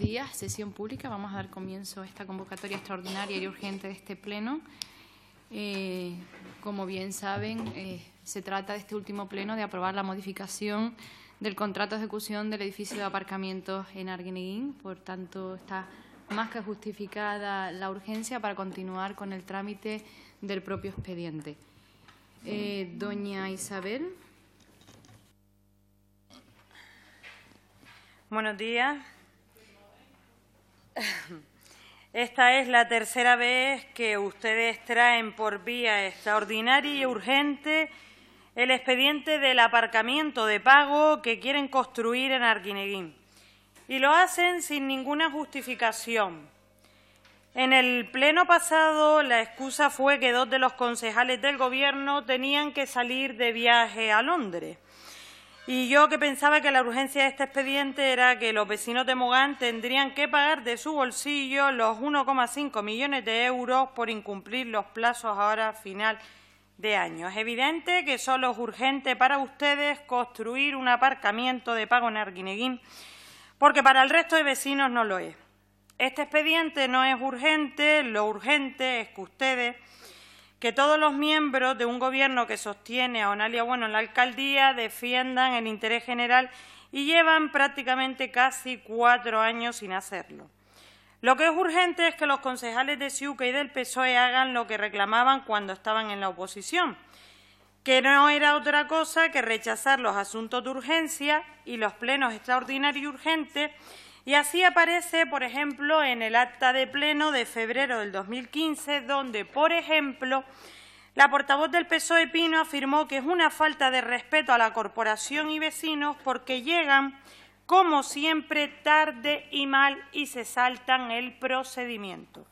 días, sesión pública. Vamos a dar comienzo a esta convocatoria extraordinaria y urgente de este Pleno. Eh, como bien saben, eh, se trata de este último Pleno de aprobar la modificación del contrato de ejecución del edificio de aparcamiento en Arguineguín. Por tanto, está más que justificada la urgencia para continuar con el trámite del propio expediente. Eh, doña Isabel. Buenos días. Esta es la tercera vez que ustedes traen por vía extraordinaria y urgente el expediente del aparcamiento de pago que quieren construir en Arquineguín. Y lo hacen sin ninguna justificación. En el pleno pasado la excusa fue que dos de los concejales del Gobierno tenían que salir de viaje a Londres. Y yo que pensaba que la urgencia de este expediente era que los vecinos de Mogán tendrían que pagar de su bolsillo los 1,5 millones de euros por incumplir los plazos ahora final de año. Es evidente que solo es urgente para ustedes construir un aparcamiento de pago en Arguineguín, porque para el resto de vecinos no lo es. Este expediente no es urgente, lo urgente es que ustedes que todos los miembros de un gobierno que sostiene a Onalia Bueno en la alcaldía defiendan el interés general y llevan prácticamente casi cuatro años sin hacerlo. Lo que es urgente es que los concejales de Ciuca y del PSOE hagan lo que reclamaban cuando estaban en la oposición, que no era otra cosa que rechazar los asuntos de urgencia y los plenos extraordinarios y urgentes y así aparece, por ejemplo, en el acta de pleno de febrero del 2015, donde, por ejemplo, la portavoz del PSOE Pino afirmó que es una falta de respeto a la corporación y vecinos porque llegan, como siempre, tarde y mal y se saltan el procedimiento.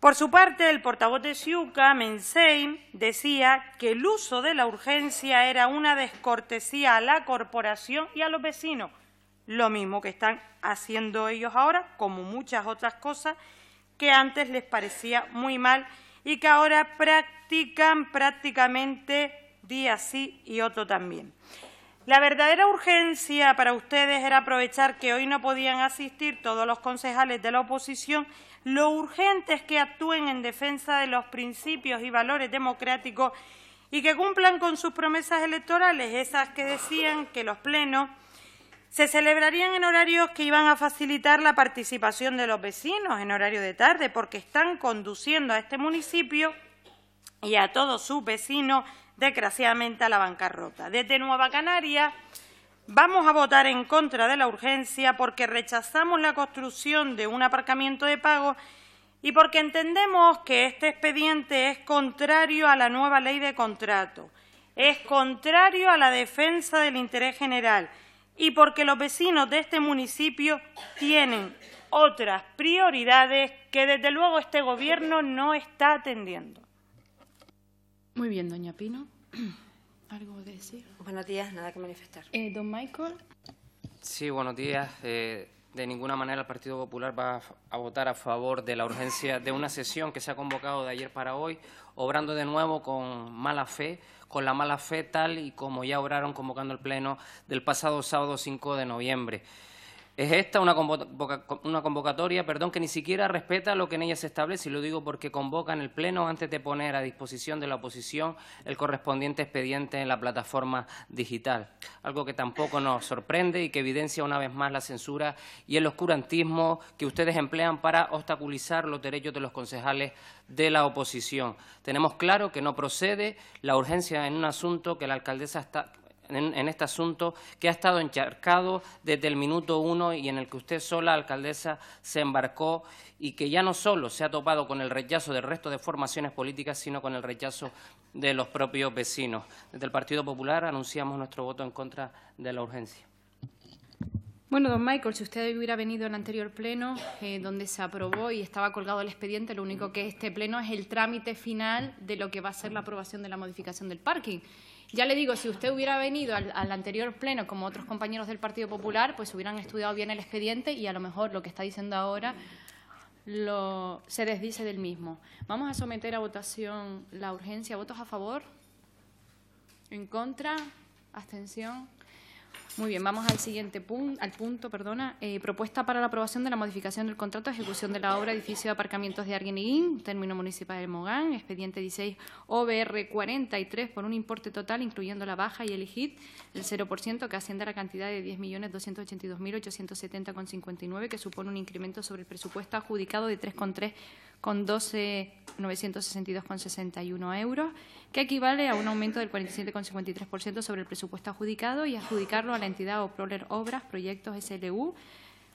Por su parte, el portavoz de SIUCA, Mensei, decía que el uso de la urgencia era una descortesía a la corporación y a los vecinos lo mismo que están haciendo ellos ahora, como muchas otras cosas que antes les parecía muy mal y que ahora practican prácticamente día sí y otro también. La verdadera urgencia para ustedes era aprovechar que hoy no podían asistir todos los concejales de la oposición. Lo urgente es que actúen en defensa de los principios y valores democráticos y que cumplan con sus promesas electorales, esas que decían que los plenos se celebrarían en horarios que iban a facilitar la participación de los vecinos en horario de tarde, porque están conduciendo a este municipio y a todos sus vecinos, desgraciadamente, a la bancarrota. Desde Nueva Canaria vamos a votar en contra de la urgencia porque rechazamos la construcción de un aparcamiento de pago y porque entendemos que este expediente es contrario a la nueva ley de contrato, es contrario a la defensa del interés general y porque los vecinos de este municipio tienen otras prioridades que desde luego este Gobierno no está atendiendo. Muy bien, doña Pino. ¿Algo decir? Buenos días, nada que manifestar. Eh, don Michael. Sí, buenos días. Eh, de ninguna manera el Partido Popular va a votar a favor de la urgencia de una sesión que se ha convocado de ayer para hoy, obrando de nuevo con mala fe, con la mala fe tal y como ya obraron convocando el Pleno del pasado sábado 5 de noviembre. Es esta una, convocatoria perdón, que ni siquiera respeta lo que en ella se establece, y lo digo porque convoca en el Pleno antes de poner a disposición de la oposición el correspondiente expediente en la plataforma digital, algo que tampoco nos sorprende y que evidencia una vez más la censura y el oscurantismo que ustedes emplean para obstaculizar los derechos de los concejales de la oposición. Tenemos claro que no procede la urgencia en un asunto que la alcaldesa está, en, este asunto que ha estado encharcado desde el minuto uno y en el que usted sola, alcaldesa, se embarcó y que ya no solo se ha topado con el rechazo del resto de formaciones políticas, sino con el rechazo de los propios vecinos. Desde el Partido Popular anunciamos nuestro voto en contra de la urgencia. Bueno, don Michael, si usted hubiera venido al anterior pleno, eh, donde se aprobó y estaba colgado el expediente, lo único que este pleno es el trámite final de lo que va a ser la aprobación de la modificación del parking. Ya le digo, si usted hubiera venido al, anterior pleno como otros compañeros del Partido Popular, pues hubieran estudiado bien el expediente y a lo mejor lo que está diciendo ahora lo, se desdice del mismo. Vamos a someter a votación la urgencia. ¿Votos a favor? ¿En contra? ¿Abstención? Muy bien, vamos al siguiente punto, al punto, perdona. Eh, propuesta para la aprobación de la modificación del contrato de ejecución de la obra edificio de aparcamientos de Arguineguín, término municipal del Mogán, expediente 16 OBR 43 por un importe total, incluyendo la baja y el HIT, el 0%, que asciende a la cantidad de 10.282.870,59, que supone un incremento sobre el presupuesto adjudicado de 3,3 con 12.962,61 euros, que equivale a un aumento del 47,53% sobre el presupuesto adjudicado y adjudicarlo a la entidad Oproler Obras Proyectos SLU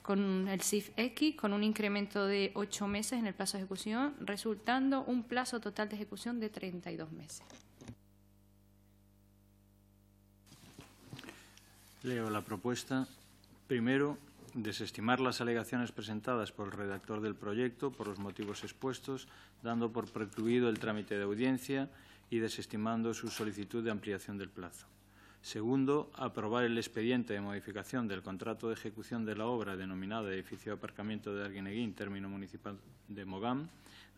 con el CIF-X, con un incremento de ocho meses en el plazo de ejecución, resultando un plazo total de ejecución de 32 meses. Leo la propuesta. Primero, desestimar las alegaciones presentadas por el redactor del proyecto por los motivos expuestos, dando por precluido el trámite de audiencia y desestimando su solicitud de ampliación del plazo. Segundo, aprobar el expediente de modificación del contrato de ejecución de la obra denominada Edificio de Aparcamiento de Arguineguín, término municipal de Mogán,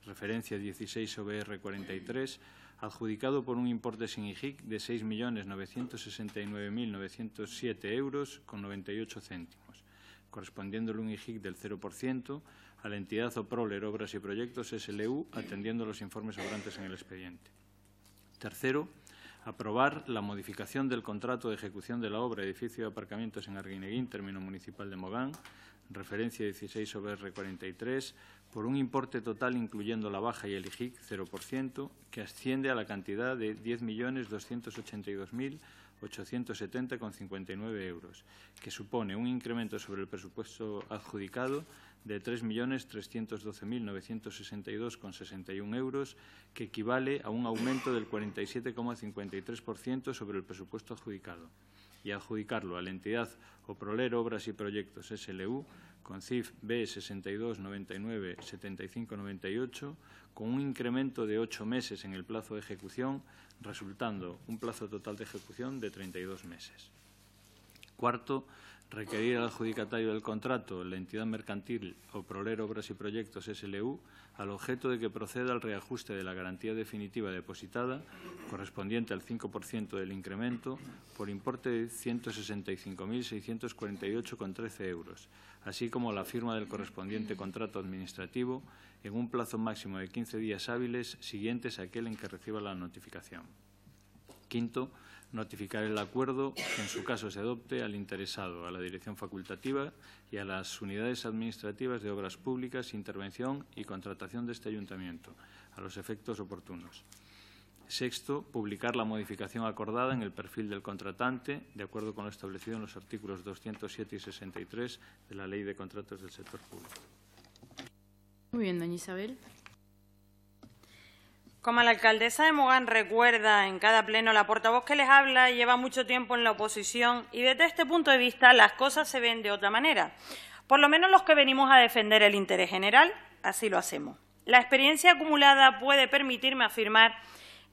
referencia 16 OBR 43, adjudicado por un importe sin IJIC de 6.969.907 euros con 98 céntimos correspondiéndole un IGIC del 0%, a la entidad OPROLER Obras y Proyectos SLU, atendiendo los informes obrantes en el expediente. Tercero, aprobar la modificación del contrato de ejecución de la obra Edificio de Aparcamientos en Arguineguín, término municipal de Mogán, referencia 16 sobre 43 por un importe total, incluyendo la baja y el IGIC, 0%, que asciende a la cantidad de 10.282.000 870,59 euros, que supone un incremento sobre el presupuesto adjudicado de 3.312.962,61 euros, que equivale a un aumento del 47,53% sobre el presupuesto adjudicado y adjudicarlo a la entidad Oproler Obras y Proyectos SLU con CIF B62997598 con un incremento de ocho meses en el plazo de ejecución resultando un plazo total de ejecución de 32 meses. Cuarto, requerir al adjudicatario del contrato, la entidad mercantil o Proler Obras y Proyectos SLU, al objeto de que proceda al reajuste de la garantía definitiva depositada, correspondiente al 5% del incremento, por importe de 165.648,13 euros, así como la firma del correspondiente contrato administrativo en un plazo máximo de 15 días hábiles siguientes a aquel en que reciba la notificación. Quinto, notificar el acuerdo que en su caso se adopte al interesado, a la dirección facultativa y a las unidades administrativas de obras públicas, intervención y contratación de este ayuntamiento, a los efectos oportunos. Sexto, publicar la modificación acordada en el perfil del contratante, de acuerdo con lo establecido en los artículos 207 y 63 de la Ley de Contratos del Sector Público. Muy bien, doña Isabel. Como la alcaldesa de Mogán recuerda en cada pleno, la portavoz que les habla lleva mucho tiempo en la oposición y desde este punto de vista las cosas se ven de otra manera. Por lo menos los que venimos a defender el interés general, así lo hacemos. La experiencia acumulada puede permitirme afirmar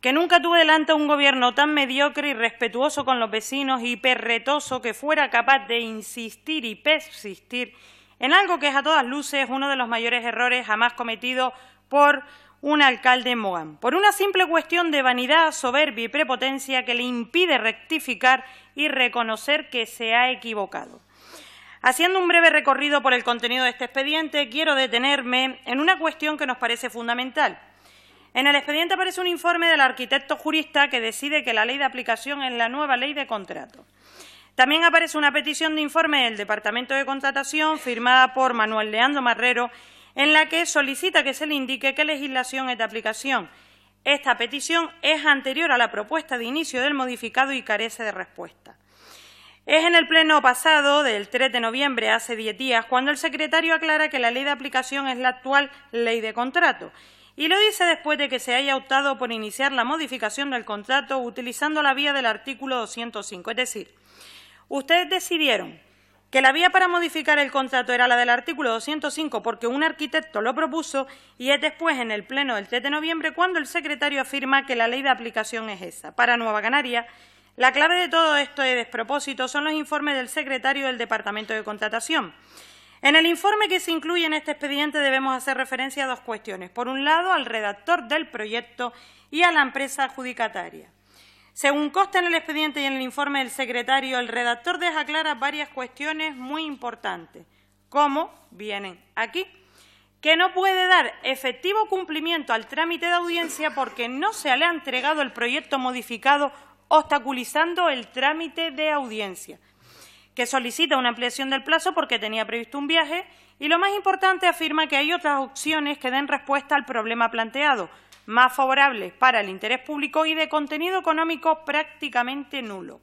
que nunca tuve delante un gobierno tan mediocre y respetuoso con los vecinos y perretoso que fuera capaz de insistir y persistir en algo que es a todas luces uno de los mayores errores jamás cometidos por un alcalde en por una simple cuestión de vanidad, soberbia y prepotencia que le impide rectificar y reconocer que se ha equivocado. Haciendo un breve recorrido por el contenido de este expediente, quiero detenerme en una cuestión que nos parece fundamental. En el expediente aparece un informe del arquitecto jurista que decide que la ley de aplicación es la nueva ley de contrato. También aparece una petición de informe del Departamento de Contratación firmada por Manuel Leandro Marrero, en la que solicita que se le indique qué legislación es de aplicación. Esta petición es anterior a la propuesta de inicio del modificado y carece de respuesta. Es en el pleno pasado, del 3 de noviembre, hace 10 días, cuando el secretario aclara que la ley de aplicación es la actual ley de contrato. Y lo dice después de que se haya optado por iniciar la modificación del contrato utilizando la vía del artículo 205, es decir, Ustedes decidieron que la vía para modificar el contrato era la del artículo 205 porque un arquitecto lo propuso y es después en el Pleno del 3 de noviembre cuando el secretario afirma que la ley de aplicación es esa. Para Nueva Canaria, la clave de todo esto de despropósito son los informes del secretario del Departamento de Contratación. En el informe que se incluye en este expediente debemos hacer referencia a dos cuestiones. Por un lado, al redactor del proyecto y a la empresa adjudicataria. Según consta en el expediente y en el informe del secretario, el redactor deja claras varias cuestiones muy importantes, como vienen aquí, que no puede dar efectivo cumplimiento al trámite de audiencia porque no se le ha entregado el proyecto modificado obstaculizando el trámite de audiencia, que solicita una ampliación del plazo porque tenía previsto un viaje y, lo más importante, afirma que hay otras opciones que den respuesta al problema planteado, más favorables para el interés público y de contenido económico prácticamente nulo.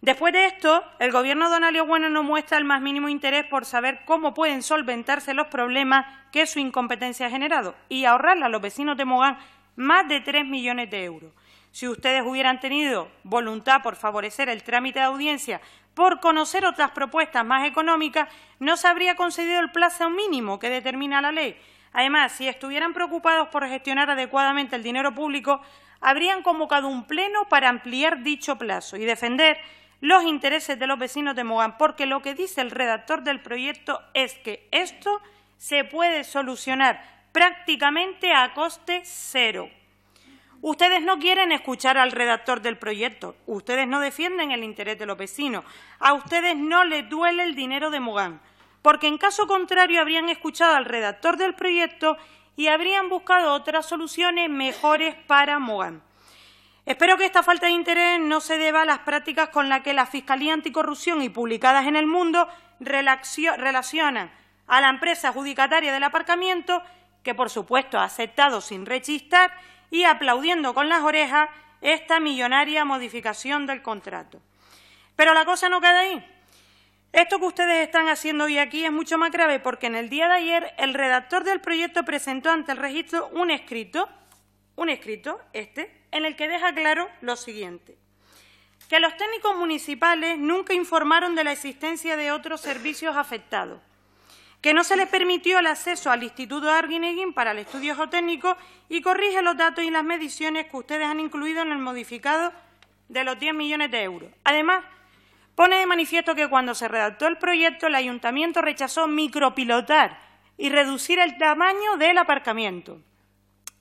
Después de esto, el Gobierno de Donalio Bueno no muestra el más mínimo interés por saber cómo pueden solventarse los problemas que su incompetencia ha generado y ahorrarle a los vecinos de Mogán más de 3 millones de euros. Si ustedes hubieran tenido voluntad por favorecer el trámite de audiencia, por conocer otras propuestas más económicas, no se habría concedido el plazo mínimo que determina la ley, Además, si estuvieran preocupados por gestionar adecuadamente el dinero público, habrían convocado un pleno para ampliar dicho plazo y defender los intereses de los vecinos de Mogán, porque lo que dice el redactor del proyecto es que esto se puede solucionar prácticamente a coste cero. Ustedes no quieren escuchar al redactor del proyecto, ustedes no defienden el interés de los vecinos, a ustedes no les duele el dinero de Mogán, porque en caso contrario habrían escuchado al redactor del proyecto y habrían buscado otras soluciones mejores para Mogán. Espero que esta falta de interés no se deba a las prácticas con las que la Fiscalía Anticorrupción y publicadas en el mundo relacionan a la empresa adjudicataria del aparcamiento, que por supuesto ha aceptado sin rechistar y aplaudiendo con las orejas esta millonaria modificación del contrato. Pero la cosa no queda ahí. Esto que ustedes están haciendo hoy aquí es mucho más grave porque en el día de ayer el redactor del proyecto presentó ante el registro un escrito, un escrito, este, en el que deja claro lo siguiente. Que los técnicos municipales nunca informaron de la existencia de otros servicios afectados, que no se les permitió el acceso al Instituto Arguineguín para el estudio geotécnico y corrige los datos y las mediciones que ustedes han incluido en el modificado de los 10 millones de euros. Además, Pone de manifiesto que cuando se redactó el proyecto el ayuntamiento rechazó micropilotar y reducir el tamaño del aparcamiento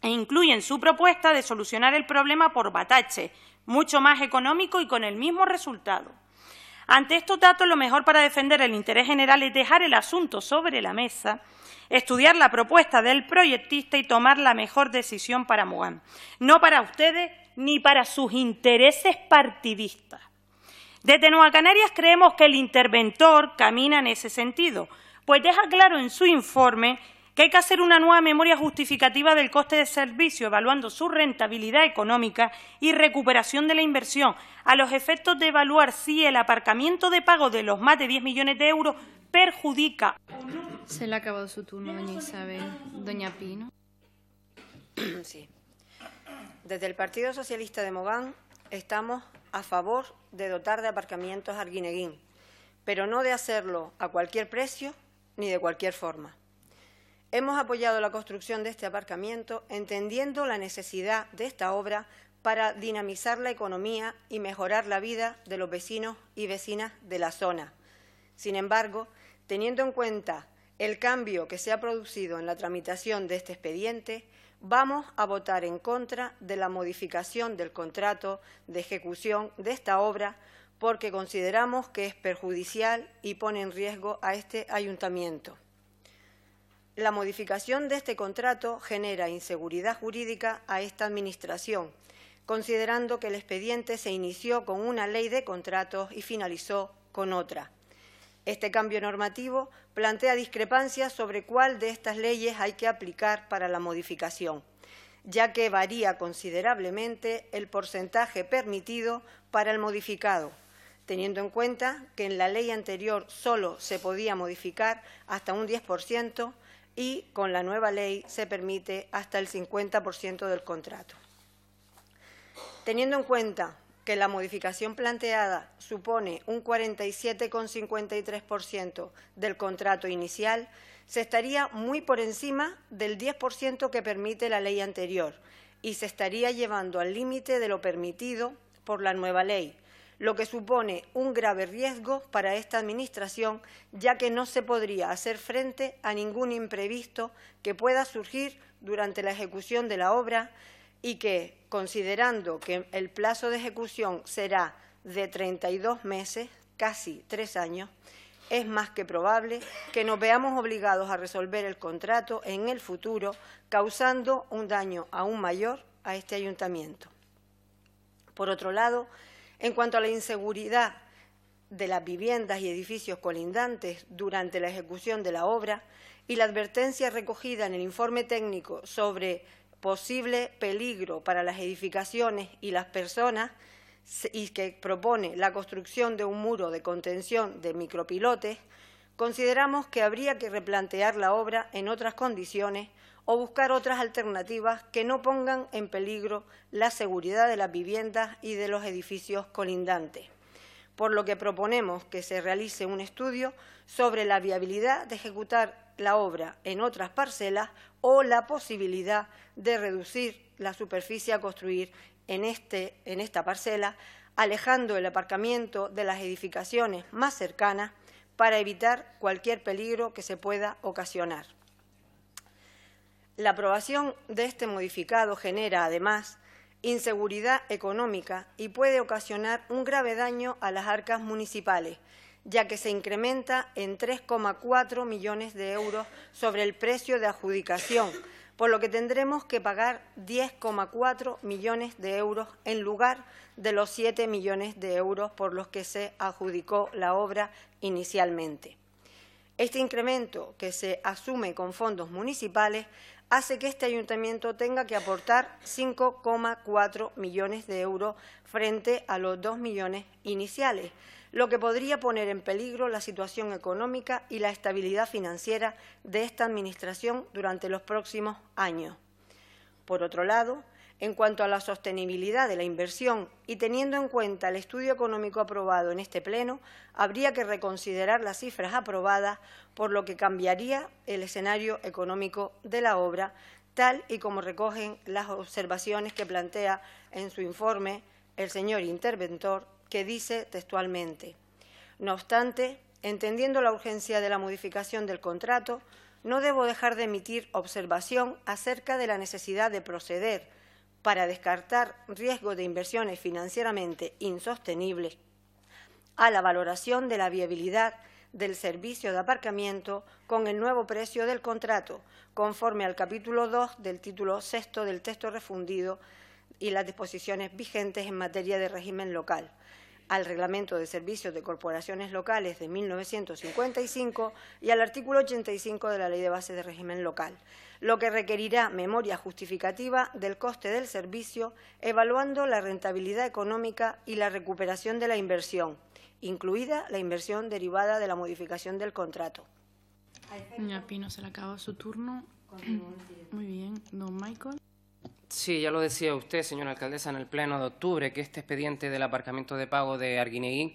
e incluyen su propuesta de solucionar el problema por batache, mucho más económico y con el mismo resultado. Ante estos datos, lo mejor para defender el interés general es dejar el asunto sobre la mesa, estudiar la propuesta del proyectista y tomar la mejor decisión para Mogán, no para ustedes ni para sus intereses partidistas. Desde Nueva Canarias creemos que el interventor camina en ese sentido, pues deja claro en su informe que hay que hacer una nueva memoria justificativa del coste de servicio, evaluando su rentabilidad económica y recuperación de la inversión, a los efectos de evaluar si el aparcamiento de pago de los más de 10 millones de euros perjudica. Se le ha acabado su turno, doña Isabel. Doña Pino. Sí. Desde el Partido Socialista de Mogán estamos a favor de dotar de aparcamientos al guineguín, pero no de hacerlo a cualquier precio ni de cualquier forma. Hemos apoyado la construcción de este aparcamiento entendiendo la necesidad de esta obra para dinamizar la economía y mejorar la vida de los vecinos y vecinas de la zona. Sin embargo, teniendo en cuenta el cambio que se ha producido en la tramitación de este expediente, vamos a votar en contra de la modificación del contrato de ejecución de esta obra porque consideramos que es perjudicial y pone en riesgo a este ayuntamiento. La modificación de este contrato genera inseguridad jurídica a esta Administración, considerando que el expediente se inició con una ley de contratos y finalizó con otra. Este cambio normativo plantea discrepancias sobre cuál de estas leyes hay que aplicar para la modificación, ya que varía considerablemente el porcentaje permitido para el modificado, teniendo en cuenta que en la ley anterior solo se podía modificar hasta un 10% y con la nueva ley se permite hasta el 50% del contrato. Teniendo en cuenta que la modificación planteada supone un 47,53% del contrato inicial, se estaría muy por encima del 10% que permite la ley anterior y se estaría llevando al límite de lo permitido por la nueva ley, lo que supone un grave riesgo para esta Administración, ya que no se podría hacer frente a ningún imprevisto que pueda surgir durante la ejecución de la obra, y que, considerando que el plazo de ejecución será de 32 meses, casi tres años, es más que probable que nos veamos obligados a resolver el contrato en el futuro, causando un daño aún mayor a este ayuntamiento. Por otro lado, en cuanto a la inseguridad de las viviendas y edificios colindantes durante la ejecución de la obra y la advertencia recogida en el informe técnico sobre posible peligro para las edificaciones y las personas y que propone la construcción de un muro de contención de micropilotes, consideramos que habría que replantear la obra en otras condiciones o buscar otras alternativas que no pongan en peligro la seguridad de las viviendas y de los edificios colindantes, por lo que proponemos que se realice un estudio sobre la viabilidad de ejecutar la obra en otras parcelas o la posibilidad de reducir la superficie a construir en, este, en esta parcela, alejando el aparcamiento de las edificaciones más cercanas para evitar cualquier peligro que se pueda ocasionar. La aprobación de este modificado genera, además, inseguridad económica y puede ocasionar un grave daño a las arcas municipales, ya que se incrementa en 3,4 millones de euros sobre el precio de adjudicación, por lo que tendremos que pagar 10,4 millones de euros en lugar de los 7 millones de euros por los que se adjudicó la obra inicialmente. Este incremento, que se asume con fondos municipales, hace que este ayuntamiento tenga que aportar 5,4 millones de euros frente a los 2 millones iniciales, lo que podría poner en peligro la situación económica y la estabilidad financiera de esta Administración durante los próximos años. Por otro lado, en cuanto a la sostenibilidad de la inversión y teniendo en cuenta el estudio económico aprobado en este Pleno, habría que reconsiderar las cifras aprobadas, por lo que cambiaría el escenario económico de la obra, tal y como recogen las observaciones que plantea en su informe el señor interventor que dice textualmente, no obstante, entendiendo la urgencia de la modificación del contrato, no debo dejar de emitir observación acerca de la necesidad de proceder para descartar riesgo de inversiones financieramente insostenibles a la valoración de la viabilidad del servicio de aparcamiento con el nuevo precio del contrato, conforme al capítulo 2 del título sexto del texto refundido y las disposiciones vigentes en materia de régimen local, al Reglamento de Servicios de Corporaciones Locales de 1955 y al artículo 85 de la Ley de Bases de Régimen Local, lo que requerirá memoria justificativa del coste del servicio, evaluando la rentabilidad económica y la recuperación de la inversión, incluida la inversión derivada de la modificación del contrato. Señora Pino se le acaba su turno. Muy bien, don Michael. Sí, ya lo decía usted, señora alcaldesa, en el pleno de octubre, que este expediente del aparcamiento de pago de Arguineguín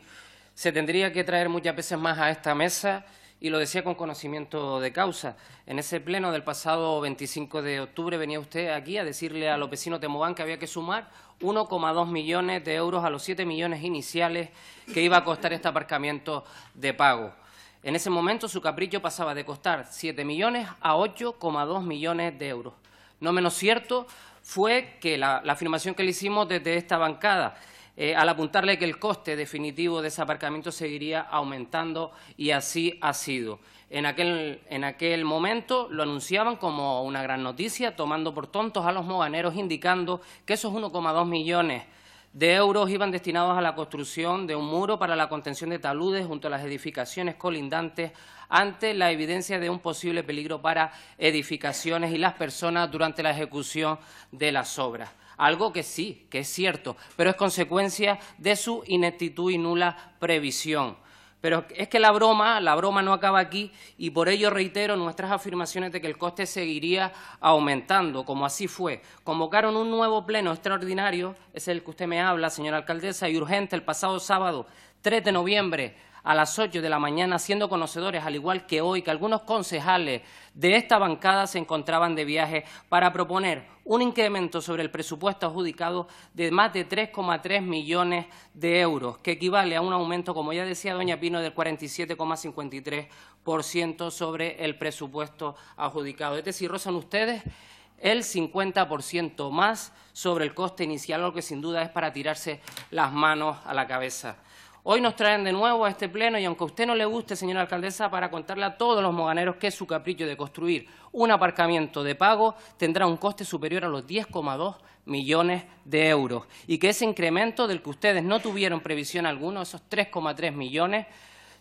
se tendría que traer muchas veces más a esta mesa y lo decía con conocimiento de causa. En ese pleno del pasado 25 de octubre venía usted aquí a decirle a los vecinos de que había que sumar 1,2 millones de euros a los 7 millones iniciales que iba a costar este aparcamiento de pago. En ese momento su capricho pasaba de costar 7 millones a 8,2 millones de euros. No menos cierto fue que la, afirmación que le hicimos desde esta bancada, eh, al apuntarle que el coste definitivo de ese aparcamiento seguiría aumentando y así ha sido. En aquel, en aquel momento lo anunciaban como una gran noticia, tomando por tontos a los moganeros, indicando que esos 1,2 millones de euros iban destinados a la construcción de un muro para la contención de taludes junto a las edificaciones colindantes ante la evidencia de un posible peligro para edificaciones y las personas durante la ejecución de las obras. Algo que sí, que es cierto, pero es consecuencia de su ineptitud y nula previsión. Pero es que la broma, la broma no acaba aquí y por ello reitero nuestras afirmaciones de que el coste seguiría aumentando, como así fue. Convocaron un nuevo pleno extraordinario, es el que usted me habla, señora alcaldesa, y urgente el pasado sábado 3 de noviembre a las 8 de la mañana, siendo conocedores, al igual que hoy, que algunos concejales de esta bancada se encontraban de viaje para proponer un incremento sobre el presupuesto adjudicado de más de 3,3 millones de euros, que equivale a un aumento, como ya decía doña Pino, del 47,53% sobre el presupuesto adjudicado. Es decir, rozan ustedes el 50% más sobre el coste inicial, lo que sin duda es para tirarse las manos a la cabeza. Hoy nos traen de nuevo a este pleno y aunque a usted no le guste, señora alcaldesa, para contarle a todos los moganeros que su capricho de construir un aparcamiento de pago tendrá un coste superior a los 10,2 millones de euros y que ese incremento del que ustedes no tuvieron previsión alguna, esos 3,3 millones,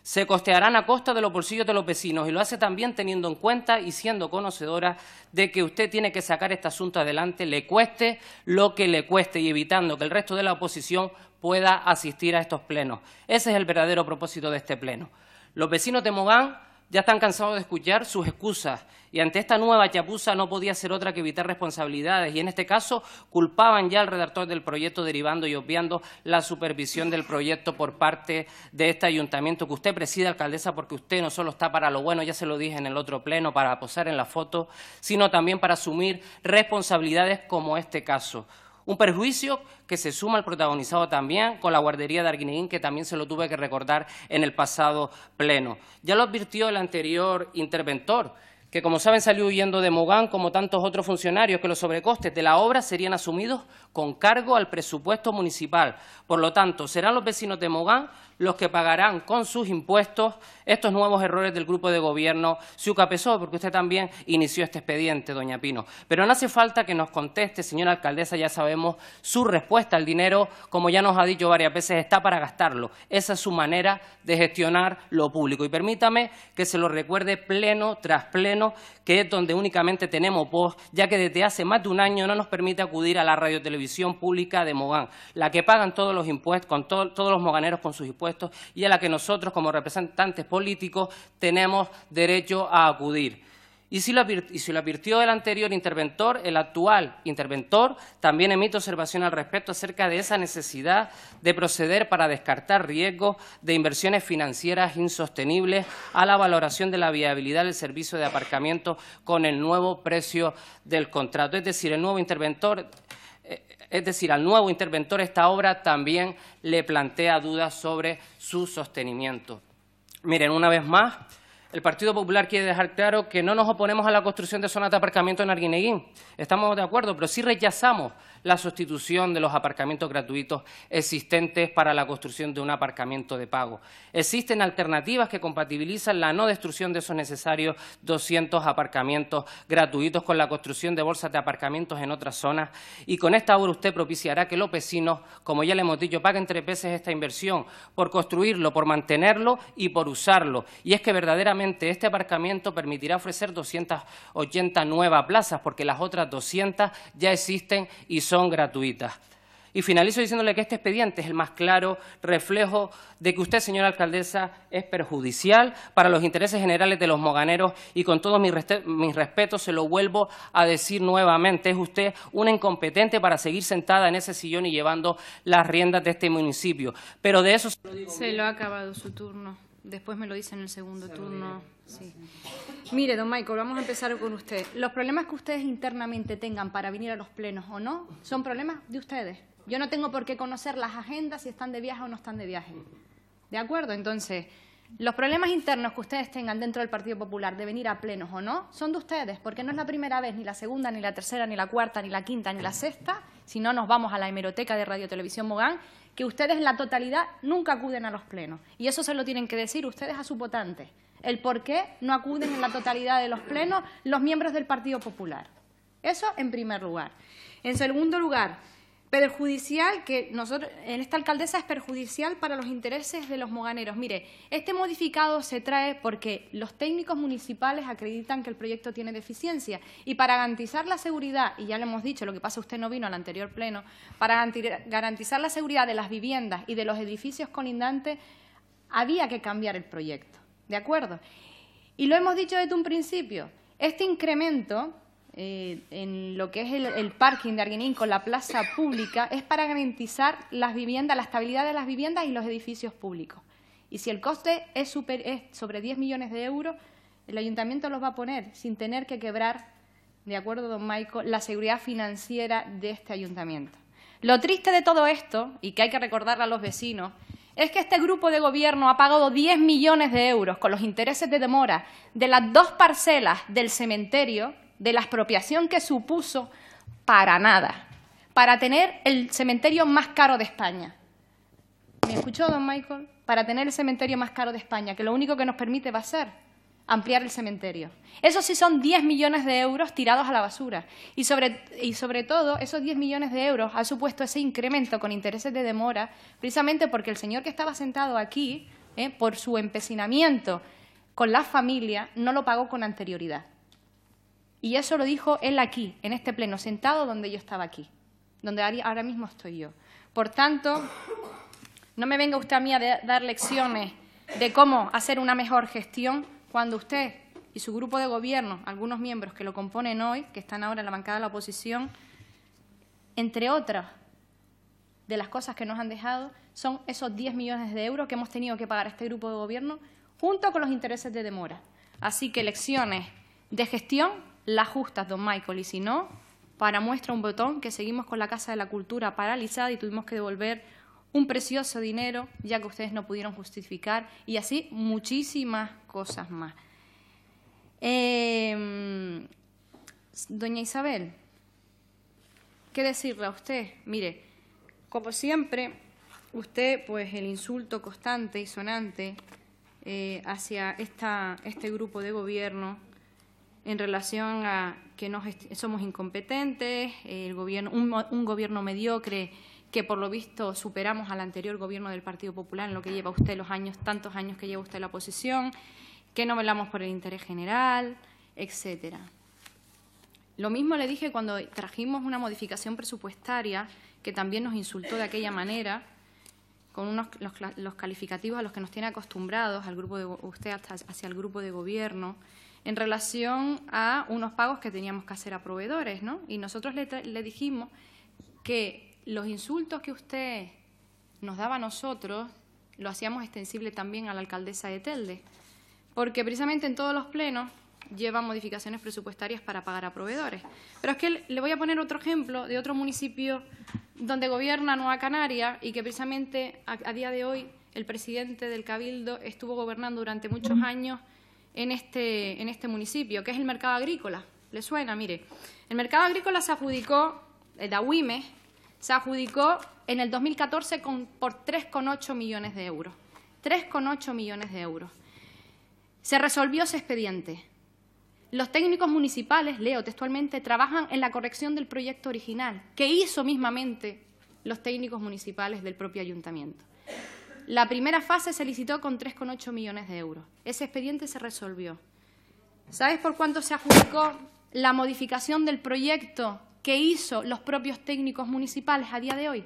se costearán a costa de los bolsillos de los vecinos y lo hace también teniendo en cuenta y siendo conocedora de que usted tiene que sacar este asunto adelante, le cueste lo que le cueste y evitando que el resto de la oposición pueda asistir a estos plenos. Ese es el verdadero propósito de este pleno. Los vecinos de Mogán ya están cansados de escuchar sus excusas y ante esta nueva chapuza no podía ser otra que evitar responsabilidades y en este caso culpaban ya al redactor del proyecto derivando y obviando la supervisión del proyecto por parte de este ayuntamiento que usted preside, alcaldesa, porque usted no solo está para lo bueno, ya se lo dije en el otro pleno, para posar en la foto, sino también para asumir responsabilidades como este caso. Un perjuicio que se suma al protagonizado también con la guardería de Arguineguín, que también se lo tuve que recordar en el pasado pleno. Ya lo advirtió el anterior interventor, que como saben salió huyendo de Mogán como tantos otros funcionarios, que los sobrecostes de la obra serían asumidos con cargo al presupuesto municipal. Por lo tanto, serán los vecinos de Mogán los que pagarán con sus impuestos estos nuevos errores del grupo de gobierno ciuca porque usted también inició este expediente, doña Pino. Pero no hace falta que nos conteste, señora alcaldesa, ya sabemos su respuesta al dinero, como ya nos ha dicho varias veces, está para gastarlo. Esa es su manera de gestionar lo público. Y permítame que se lo recuerde pleno tras pleno, que es donde únicamente tenemos voz, ya que desde hace más de un año no nos permite acudir a la radiotelevisión pública de Mogán, la que pagan todos los impuestos, con todos los moganeros con sus impuestos y a la que nosotros como representantes políticos tenemos derecho a acudir. Y si, y si, lo advirtió el anterior interventor, el actual interventor también emite observación al respecto acerca de esa necesidad de proceder para descartar riesgos de inversiones financieras insostenibles a la valoración de la viabilidad del servicio de aparcamiento con el nuevo precio del contrato. Es decir, el nuevo interventor eh, es decir, al nuevo interventor esta obra también le plantea dudas sobre su sostenimiento. Miren, una vez más, el Partido Popular quiere dejar claro que no nos oponemos a la construcción de zonas de aparcamiento en Arguineguín. Estamos de acuerdo, pero sí rechazamos la sustitución de los aparcamientos gratuitos existentes para la construcción de un aparcamiento de pago. Existen alternativas que compatibilizan la no destrucción de esos necesarios 200 aparcamientos gratuitos con la construcción de bolsas de aparcamientos en otras zonas y con esta obra usted propiciará que los vecinos, como ya le hemos dicho, paguen tres veces esta inversión por construirlo, por mantenerlo y por usarlo. Y es que verdaderamente este aparcamiento permitirá ofrecer 280 nuevas plazas porque las otras 200 ya existen y son son gratuitas. Y finalizo diciéndole que este expediente es el más claro reflejo de que usted, señora alcaldesa, es perjudicial para los intereses generales de los moganeros y con todos mis, respeto respetos se lo vuelvo a decir nuevamente. Es usted una incompetente para seguir sentada en ese sillón y llevando las riendas de este municipio. Pero de eso se lo, digo se lo ha acabado su turno. Después me lo dice en el segundo turno. Sí. Mire, don Michael, vamos a empezar con usted. Los problemas que ustedes internamente tengan para venir a los plenos o no, son problemas de ustedes. Yo no tengo por qué conocer las agendas si están de viaje o no están de viaje. ¿De acuerdo? Entonces, los problemas internos que ustedes tengan dentro del Partido Popular de venir a plenos o no, son de ustedes, porque no es la primera vez, ni la segunda, ni la tercera, ni la cuarta, ni la quinta, ni la sexta, si no nos vamos a la hemeroteca de Radio Televisión Mogán que ustedes en la totalidad nunca acuden a los plenos. Y eso se lo tienen que decir ustedes a su votante. El por qué no acuden en la totalidad de los plenos los miembros del Partido Popular. Eso en primer lugar. En segundo lugar, perjudicial que nosotros en esta alcaldesa es perjudicial para los intereses de los moganeros. Mire, este modificado se trae porque los técnicos municipales acreditan que el proyecto tiene deficiencia y para garantizar la seguridad, y ya lo hemos dicho, lo que pasa usted no vino al anterior pleno, para garantizar la seguridad de las viviendas y de los edificios colindantes había que cambiar el proyecto, ¿de acuerdo? Y lo hemos dicho desde un principio, este incremento eh, en lo que es el, parking de Arguinín con la plaza pública es para garantizar las viviendas, la estabilidad de las viviendas y los edificios públicos. Y si el coste es, es sobre 10 millones de euros, el ayuntamiento los va a poner sin tener que quebrar, de acuerdo, don Maico, la seguridad financiera de este ayuntamiento. Lo triste de todo esto, y que hay que recordarle a los vecinos, es que este grupo de gobierno ha pagado 10 millones de euros con los intereses de demora de las dos parcelas del cementerio de la expropiación que supuso para nada, para tener el cementerio más caro de España. ¿Me escuchó, don Michael? Para tener el cementerio más caro de España, que lo único que nos permite va a ser ampliar el cementerio. Eso sí son 10 millones de euros tirados a la basura. Y sobre, y sobre todo, esos 10 millones de euros ha supuesto ese incremento con intereses de demora, precisamente porque el señor que estaba sentado aquí, eh, por su empecinamiento con la familia, no lo pagó con anterioridad. Y eso lo dijo él aquí, en este pleno, sentado donde yo estaba aquí, donde ahora mismo estoy yo. Por tanto, no me venga usted a mí a dar lecciones de cómo hacer una mejor gestión cuando usted y su grupo de gobierno, algunos miembros que lo componen hoy, que están ahora en la bancada de la oposición, entre otras de las cosas que nos han dejado, son esos 10 millones de euros que hemos tenido que pagar a este grupo de gobierno junto con los intereses de demora. Así que lecciones de gestión las justas, don Michael, y si no, para muestra un botón que seguimos con la Casa de la Cultura paralizada y tuvimos que devolver un precioso dinero, ya que ustedes no pudieron justificar, y así muchísimas cosas más. Em, doña Isabel, ¿qué decirle a usted? Mire, como siempre, usted, pues el insulto constante y sonante eh, hacia esta, este grupo de gobierno en relación a que nos somos incompetentes, el gobierno, un, gobierno mediocre que por lo visto superamos al anterior gobierno del Partido Popular en lo que lleva usted los años, tantos años que lleva usted la oposición, que no velamos por el interés general, etcétera. Lo mismo le dije cuando trajimos una modificación presupuestaria que también nos insultó de aquella manera, con los, calificativos a los que nos tiene acostumbrados al grupo de, usted hasta hacia el grupo de gobierno, en relación a unos pagos que teníamos que hacer a proveedores, ¿no? Y nosotros le, dijimos que los insultos que usted nos daba a nosotros lo hacíamos extensible también a la alcaldesa de Telde, porque precisamente en todos los plenos lleva modificaciones presupuestarias para pagar a proveedores. Pero es que le voy a poner otro ejemplo de otro municipio donde gobierna Nueva Canaria y que precisamente a día de hoy el presidente del Cabildo estuvo gobernando durante muchos años este, en este, municipio, que es el mercado agrícola. ¿Le suena? Mire, el mercado agrícola se adjudicó, el eh, DAWIME, se adjudicó en el 2014 con, por 3,8 millones de euros. 3,8 millones de euros. Se resolvió ese expediente. Los técnicos municipales, leo textualmente, trabajan en la corrección del proyecto original que hizo mismamente los técnicos municipales del propio ayuntamiento. La primera fase se licitó con 3,8 millones de euros. Ese expediente se resolvió. ¿Sabes por cuánto se adjudicó la modificación del proyecto que hizo los propios técnicos municipales a día de hoy?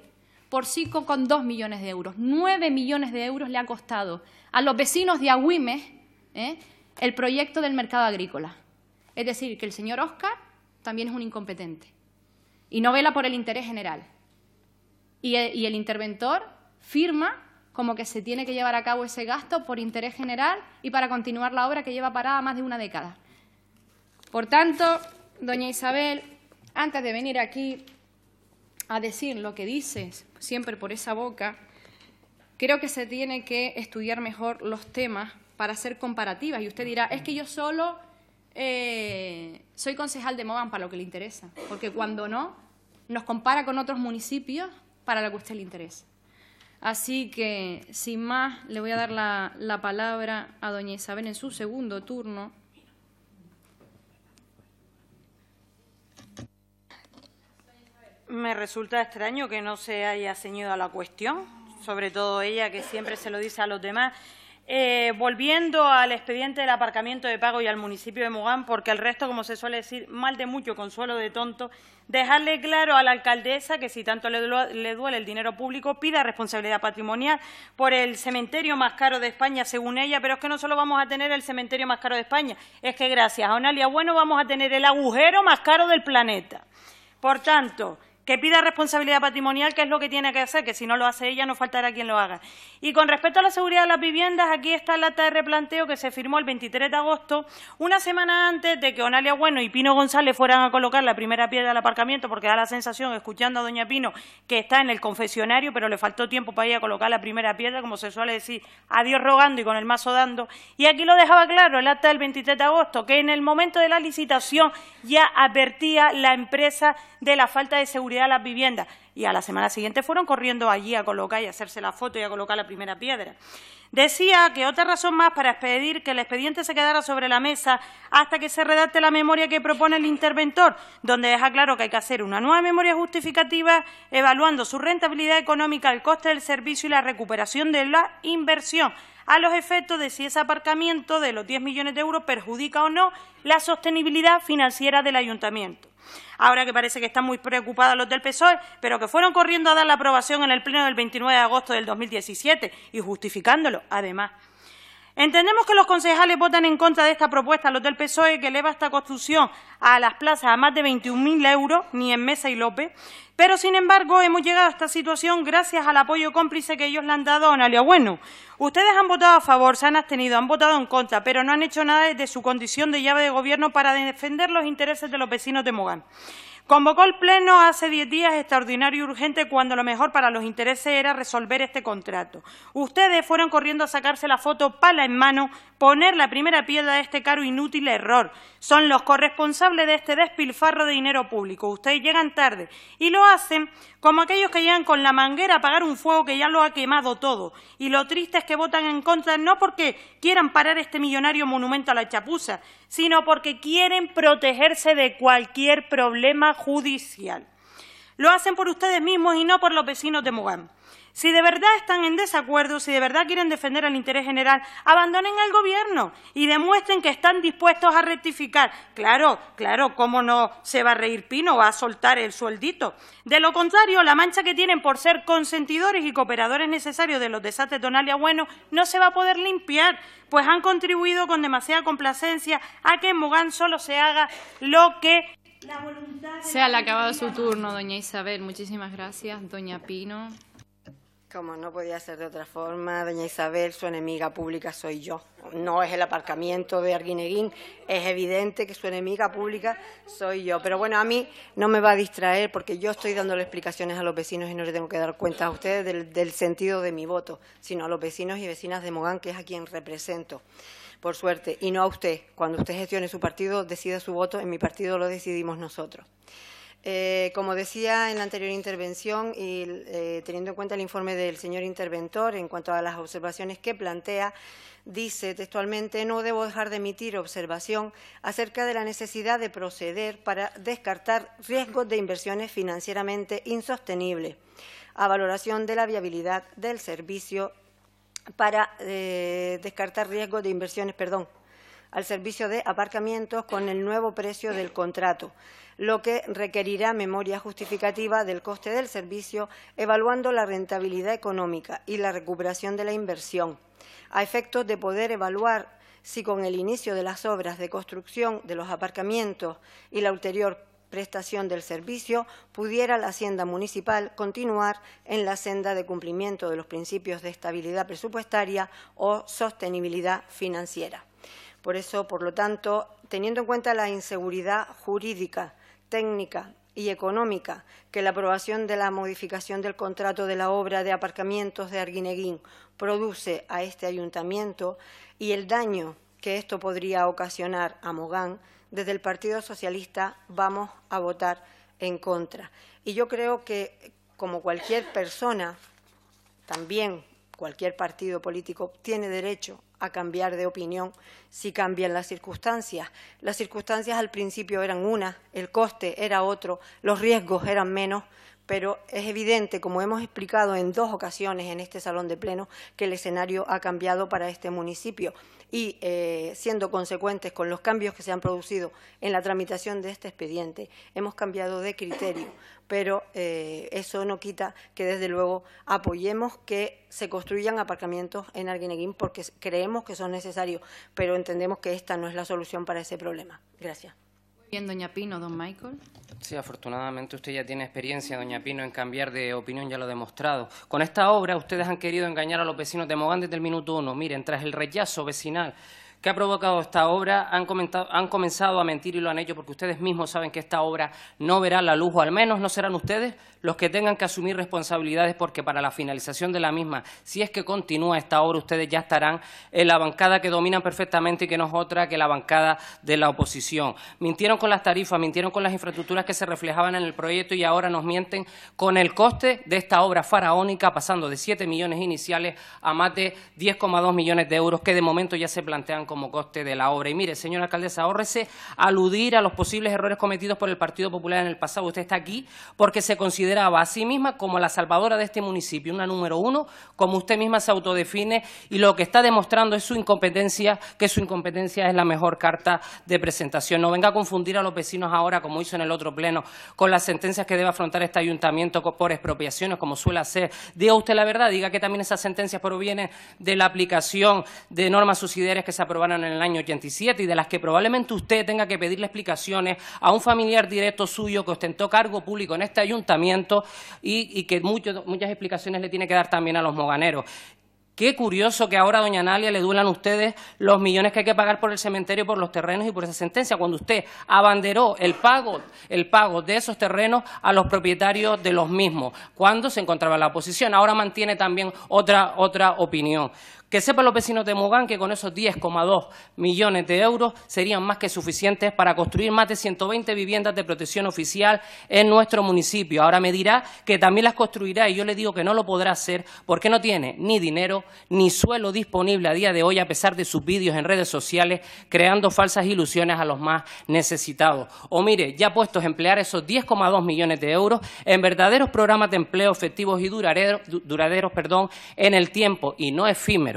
Por 5,2 millones de euros. 9 millones de euros le ha costado a los vecinos de Agüimes ¿eh? el proyecto del mercado agrícola. Es decir, que el señor Oscar también es un incompetente y no vela por el interés general. y el interventor firma como que se tiene que llevar a cabo ese gasto por interés general y para continuar la obra que lleva parada más de una década. Por tanto, doña Isabel, antes de venir aquí a decir lo que dices, siempre por esa boca, creo que se tiene que estudiar mejor los temas para hacer comparativas. Y usted dirá, es que yo solo eh, soy concejal de Mogán para lo que le interesa, porque cuando no, nos compara con otros municipios para lo que a usted le interesa. Así que, sin más, le voy a dar la, palabra a doña Isabel en su segundo turno. Me resulta extraño que no se haya ceñido a la cuestión, sobre todo ella que siempre se lo dice a los demás eh, volviendo al expediente del aparcamiento de pago y al municipio de Mogán, porque el resto, como se suele decir, mal de mucho, consuelo de tonto, dejarle claro a la alcaldesa que si tanto le, le duele el dinero público, pida responsabilidad patrimonial por el cementerio más caro de España, según ella, pero es que no solo vamos a tener el cementerio más caro de España, es que gracias a Onalia Bueno vamos a tener el agujero más caro del planeta. Por tanto, que pida responsabilidad patrimonial, que es lo que tiene que hacer, que si no lo hace ella no faltará quien lo haga. Y con respecto a la seguridad de las viviendas, aquí está el acta de replanteo que se firmó el 23 de agosto, una semana antes de que Onalia Bueno y Pino González fueran a colocar la primera piedra del aparcamiento, porque da la sensación, escuchando a doña Pino, que está en el confesionario, pero le faltó tiempo para ir a colocar la primera piedra, como se suele decir, adiós rogando y con el mazo dando. Y aquí lo dejaba claro el acta del 23 de agosto, que en el momento de la licitación ya advertía la empresa de la falta de seguridad a las viviendas y a la semana siguiente fueron corriendo allí a colocar y a hacerse la foto y a colocar la primera piedra. Decía que otra razón más para expedir que el expediente se quedara sobre la mesa hasta que se redacte la memoria que propone el interventor, donde deja claro que hay que hacer una nueva memoria justificativa evaluando su rentabilidad económica, el coste del servicio y la recuperación de la inversión a los efectos de si ese aparcamiento de los 10 millones de euros perjudica o no la sostenibilidad financiera del ayuntamiento. Ahora que parece que están muy preocupados los del PSOE, pero que fueron corriendo a dar la aprobación en el Pleno del 29 de agosto del 2017 y justificándolo, además. Entendemos que los concejales votan en contra de esta propuesta, los del PSOE, que eleva esta construcción a las plazas a más de 21.000 euros, ni en Mesa y López, pero, sin embargo, hemos llegado a esta situación gracias al apoyo cómplice que ellos le han dado a Onalia. Bueno. Ustedes han votado a favor, se han abstenido, han votado en contra, pero no han hecho nada desde su condición de llave de gobierno para defender los intereses de los vecinos de Mogán. Convocó el Pleno hace diez días extraordinario y urgente cuando lo mejor para los intereses era resolver este contrato. Ustedes fueron corriendo a sacarse la foto pala en mano, poner la primera piedra de este caro inútil error. Son los corresponsables de este despilfarro de dinero público. Ustedes llegan tarde y lo hacen como aquellos que llegan con la manguera a apagar un fuego que ya lo ha quemado todo. Y lo triste es que votan en contra no porque quieran parar este millonario monumento a la chapuza, sino porque quieren protegerse de cualquier problema judicial. Lo hacen por ustedes mismos y no por los vecinos de Mogán. Si de verdad están en desacuerdo, si de verdad quieren defender el interés general, abandonen al Gobierno y demuestren que están dispuestos a rectificar. Claro, claro, cómo no se va a reír Pino, va a soltar el sueldito. De lo contrario, la mancha que tienen por ser consentidores y cooperadores necesarios de los desastres de Onalia Bueno no se va a poder limpiar, pues han contribuido con demasiada complacencia a que en Mogán solo se haga lo que la voluntad... Se ha acabado su turno, doña Isabel. Muchísimas gracias, doña Pino. Como no podía ser de otra forma, doña Isabel, su enemiga pública soy yo. No es el aparcamiento de Arguineguín, es evidente que su enemiga pública soy yo. Pero bueno, a mí no me va a distraer porque yo estoy dándole explicaciones a los vecinos y no le tengo que dar cuenta a ustedes del, del sentido de mi voto, sino a los vecinos y vecinas de Mogán, que es a quien represento por suerte, y no a usted. Cuando usted gestione su partido, decida su voto, en mi partido lo decidimos nosotros. Eh, como decía en la anterior intervención y eh, teniendo en cuenta el informe del señor interventor en cuanto a las observaciones que plantea, dice textualmente no debo dejar de emitir observación acerca de la necesidad de proceder para descartar riesgos de inversiones financieramente insostenibles a valoración de la viabilidad del servicio para eh, descartar riesgos de inversiones, perdón, al servicio de aparcamientos con el nuevo precio del contrato lo que requerirá memoria justificativa del coste del servicio, evaluando la rentabilidad económica y la recuperación de la inversión, a efectos de poder evaluar si con el inicio de las obras de construcción de los aparcamientos y la ulterior prestación del servicio, pudiera la Hacienda Municipal continuar en la senda de cumplimiento de los principios de estabilidad presupuestaria o sostenibilidad financiera. Por eso, por lo tanto, teniendo en cuenta la inseguridad jurídica técnica y económica que la aprobación de la modificación del contrato de la obra de aparcamientos de Arguineguín produce a este ayuntamiento y el daño que esto podría ocasionar a Mogán, desde el Partido Socialista vamos a votar en contra. Y yo creo que, como cualquier persona, también cualquier partido político tiene derecho a cambiar de opinión si cambian las circunstancias. Las circunstancias al principio eran una, el coste era otro, los riesgos eran menos pero es evidente, como hemos explicado en dos ocasiones en este salón de pleno, que el escenario ha cambiado para este municipio. Y eh, siendo consecuentes con los cambios que se han producido en la tramitación de este expediente, hemos cambiado de criterio, pero eh, eso no quita que, desde luego, apoyemos que se construyan aparcamientos en Arguineguín porque creemos que son necesarios, pero entendemos que esta no es la solución para ese problema. Gracias doña Pino, don Michael? Sí, afortunadamente usted ya tiene experiencia, doña Pino, en cambiar de opinión, ya lo ha demostrado. Con esta obra ustedes han querido engañar a los vecinos de Mogán desde el minuto uno. Miren, tras el rechazo vecinal que ha provocado esta obra, han, han comenzado a mentir y lo han hecho porque ustedes mismos saben que esta obra no verá la luz, o al menos no serán ustedes los que tengan que asumir responsabilidades porque para la finalización de la misma, si es que continúa esta obra, ustedes ya estarán en la bancada que dominan perfectamente y que no es otra que la bancada de la oposición. Mintieron con las tarifas, mintieron con las infraestructuras que se reflejaban en el proyecto y ahora nos mienten con el coste de esta obra faraónica pasando de 7 millones iniciales a más de 10,2 millones de euros que de momento ya se plantean como coste de la obra. Y mire, señora alcaldesa, ahórrese aludir a los posibles errores cometidos por el Partido Popular en el pasado. Usted está aquí porque se considera a sí misma como la salvadora de este municipio, una número uno, como usted misma se autodefine, y lo que está demostrando es su incompetencia, que su incompetencia es la mejor carta de presentación. No venga a confundir a los vecinos ahora, como hizo en el otro pleno, con las sentencias que debe afrontar este ayuntamiento por expropiaciones, como suele hacer. Diga usted la verdad, diga que también esas sentencias provienen de la aplicación de normas subsidiarias que se aprobaron en el año 87 y de las que probablemente usted tenga que pedirle explicaciones a un familiar directo suyo que ostentó cargo público en este ayuntamiento y, que muchas explicaciones le tiene que dar también a los moganeros. Qué curioso que ahora doña Nalia le duelan ustedes los millones que hay que pagar por el cementerio, por los terrenos y por esa sentencia, cuando usted abanderó el pago, de esos terrenos a los propietarios de los mismos, cuando se encontraba en la oposición. Ahora mantiene también otra, otra opinión. Que sepan los vecinos de Mogán que con esos 10,2 millones de euros serían más que suficientes para construir más de 120 viviendas de protección oficial en nuestro municipio. Ahora me dirá que también las construirá y yo le digo que no lo podrá hacer porque no tiene ni dinero ni suelo disponible a día de hoy a pesar de sus vídeos en redes sociales creando falsas ilusiones a los más necesitados. O mire, ya puestos a emplear esos 10,2 millones de euros en verdaderos programas de empleo efectivos y duraderos, perdón, en el tiempo y no efímeros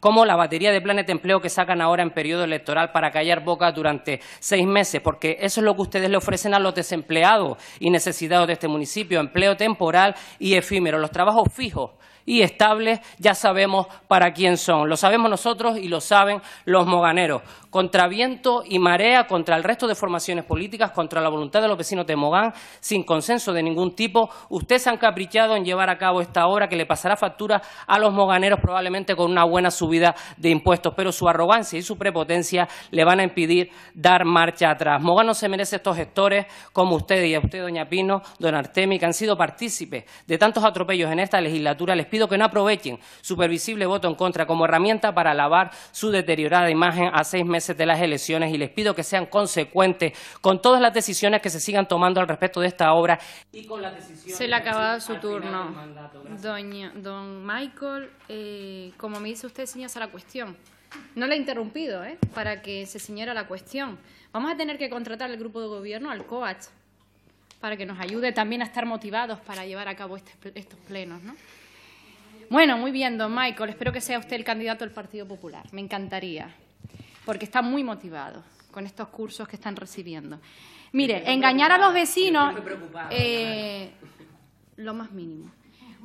como la batería de planes de empleo que sacan ahora en periodo electoral para callar boca durante seis meses, porque eso es lo que ustedes le ofrecen a los desempleados y necesitados de este municipio, empleo temporal y efímero, los trabajos fijos y estables, ya sabemos para quién son. Lo sabemos nosotros y lo saben los moganeros. Contra viento y marea, contra el resto de formaciones políticas, contra la voluntad de los vecinos de Mogán, sin consenso de ningún tipo, ustedes han caprichado en llevar a cabo esta obra que le pasará factura a los moganeros probablemente con una buena subida de impuestos, pero su arrogancia y su prepotencia le van a impedir dar marcha atrás. Mogán no se merece estos gestores como usted y a usted, doña Pino, don Artemi, que han sido partícipes de tantos atropellos en esta legislatura, pido que no aprovechen su previsible voto en contra como herramienta para lavar su deteriorada imagen a seis meses de las elecciones y les pido que sean consecuentes con todas las decisiones que se sigan tomando al respecto de esta obra y Se le acaba su turno. don Michael, eh, como me dice usted, señora, la cuestión. No le he interrumpido, ¿eh? Para que se señora la cuestión. Vamos a tener que contratar al grupo de gobierno, al COACH, para que nos ayude también a estar motivados para llevar a cabo este estos plenos, ¿no? Bueno, muy bien, don Michael. Espero que sea usted el candidato del Partido Popular. Me encantaría, porque está muy motivado con estos cursos que están recibiendo. Mire, engañar a los vecinos, eh, lo más mínimo.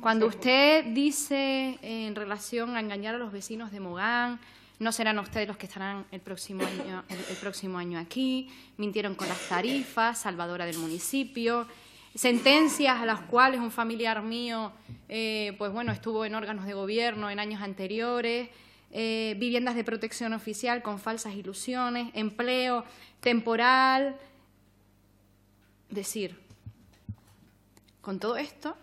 Cuando pues. usted dice eh, en relación a engañar a los vecinos de Mogán, no serán ustedes los que estarán el próximo el próximo año aquí, mintieron con las tarifas, salvadora del municipio, sentencias a las cuales un familiar mío, eh, pues bueno, estuvo en órganos de gobierno en años anteriores, eh, viviendas de protección oficial con falsas ilusiones, empleo temporal. Decir, con todo esto,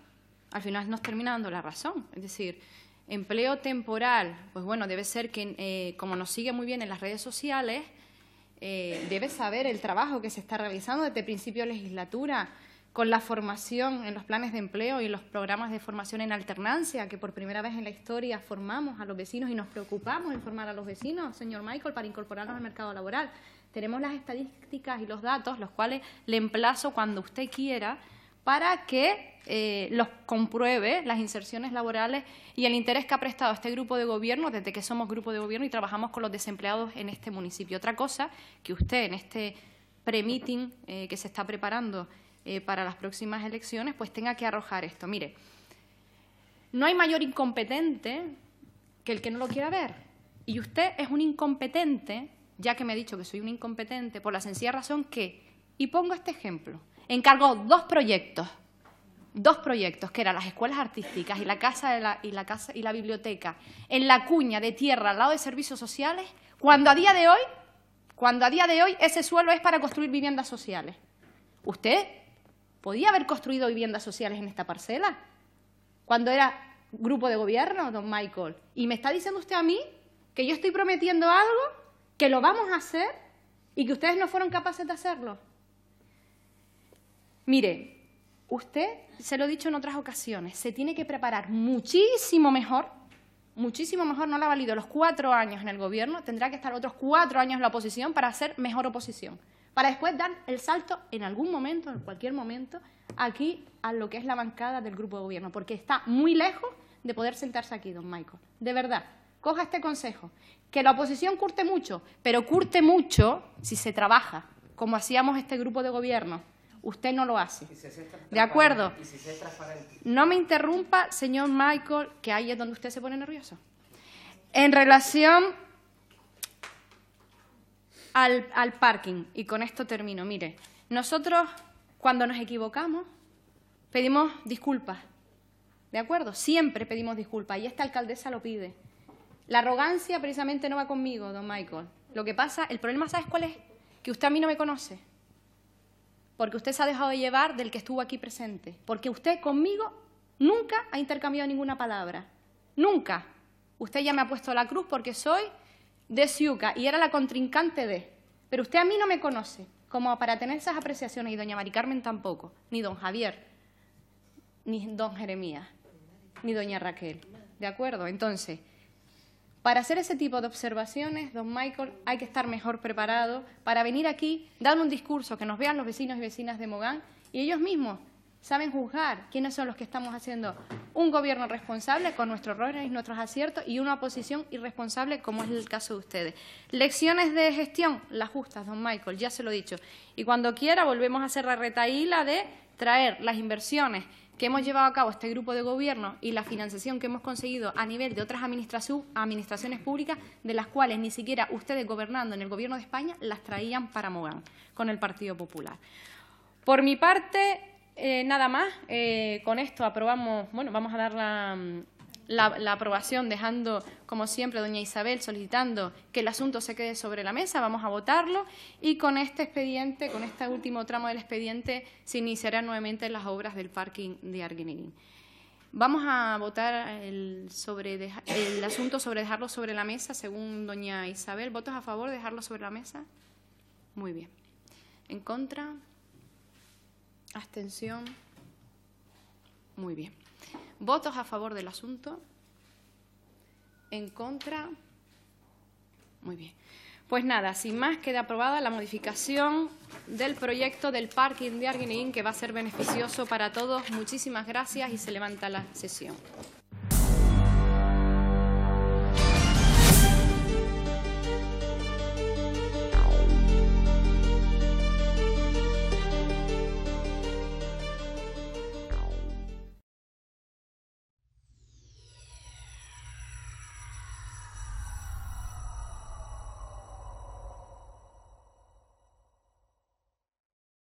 al final nos termina dando la razón. Es decir, empleo temporal, pues bueno, debe ser que, eh, como nos sigue muy bien en las redes sociales, debe saber el trabajo que se está realizando desde el principio de legislatura con la formación en los planes de empleo y los programas de formación en alternancia, que por primera vez en la historia formamos a los vecinos y nos preocupamos en formar a los vecinos, señor Michael, para incorporarnos al mercado laboral. Tenemos las estadísticas y los datos, los cuales le emplazo cuando usted quiera, para que eh, los compruebe las inserciones laborales y el interés que ha prestado este grupo de gobierno desde que somos grupo de gobierno y trabajamos con los desempleados en este municipio. Otra cosa que usted en este pre-meeting eh, que se está preparando eh, para las próximas elecciones, pues tenga que arrojar esto. Mire, no hay mayor incompetente que el que no lo quiera ver. Y usted es un incompetente, ya que me ha dicho que soy un incompetente, por la sencilla razón que, y pongo este ejemplo, encargó dos proyectos, dos proyectos, que eran las escuelas artísticas y la casa, y la casa y la biblioteca, en la cuña de tierra al lado de servicios sociales, cuando a día de hoy, cuando a día de hoy ese suelo es para construir viviendas sociales. Usted podía haber construido viviendas sociales en esta parcela cuando era grupo de gobierno, don Michael. Y me está diciendo usted a mí que yo estoy prometiendo algo, que lo vamos a hacer y que ustedes no fueron capaces de hacerlo. Mire, usted, se lo he dicho en otras ocasiones, se tiene que preparar muchísimo mejor, muchísimo mejor, no la ha valido los cuatro años en el gobierno, tendrá que estar otros cuatro años en la oposición para hacer mejor oposición para después dar el salto en algún momento, en cualquier momento, aquí a lo que es la bancada del grupo de gobierno, porque está muy lejos de poder sentarse aquí, don Michael. De verdad, coja este consejo, que la oposición curte mucho, pero curte mucho si se trabaja, como hacíamos este grupo de gobierno. Usted no lo hace. ¿De acuerdo? no me interrumpa, señor Michael, que ahí es donde usted se pone nervioso. En relación al, parking, y con esto termino, mire, nosotros cuando nos equivocamos pedimos disculpas, ¿de acuerdo? Siempre pedimos disculpas, y esta alcaldesa lo pide. La arrogancia precisamente no va conmigo, don Michael. Lo que pasa, el problema, ¿sabes cuál es? Que usted a mí no me conoce. Porque usted se ha dejado de llevar del que estuvo aquí presente. Porque usted conmigo nunca ha intercambiado ninguna palabra. Nunca. Usted ya me ha puesto la cruz porque soy de Siuca, y era la contrincante de. Pero usted a mí no me conoce, como para tener esas apreciaciones, y doña Mari Carmen tampoco, ni don Javier, ni don Jeremías, ni doña Raquel. ¿De acuerdo? Entonces, para hacer ese tipo de observaciones, don Michael, hay que estar mejor preparado para venir aquí, dar un discurso, que nos vean los vecinos y vecinas de Mogán y ellos mismos saben juzgar quiénes son los que estamos haciendo un gobierno responsable con nuestros errores y nuestros aciertos y una oposición irresponsable como es el caso de ustedes. Lecciones de gestión, las justas, don Michael, ya se lo he dicho. Y cuando quiera volvemos a hacer la retaíla de traer las inversiones que hemos llevado a cabo este grupo de gobierno y la financiación que hemos conseguido a nivel de otras administraciones públicas, de las cuales ni siquiera ustedes gobernando en el Gobierno de España las traían para Mogán con el Partido Popular. Por mi parte, eh, nada más, eh, con esto aprobamos, bueno, vamos a dar la, aprobación dejando, como siempre, doña Isabel solicitando que el asunto se quede sobre la mesa, vamos a votarlo y con este expediente, con este último tramo del expediente, se iniciarán nuevamente las obras del parking de Arguineguín. Vamos a votar el, sobre el asunto sobre dejarlo sobre la mesa, según doña Isabel. ¿Votos a favor de dejarlo sobre la mesa? Muy bien. ¿En contra? Abstención. Muy bien. ¿Votos a favor del asunto? ¿En contra? Muy bien. Pues nada, sin más, queda aprobada la modificación del proyecto del parking de Arguineín, que va a ser beneficioso para todos. Muchísimas gracias y se levanta la sesión.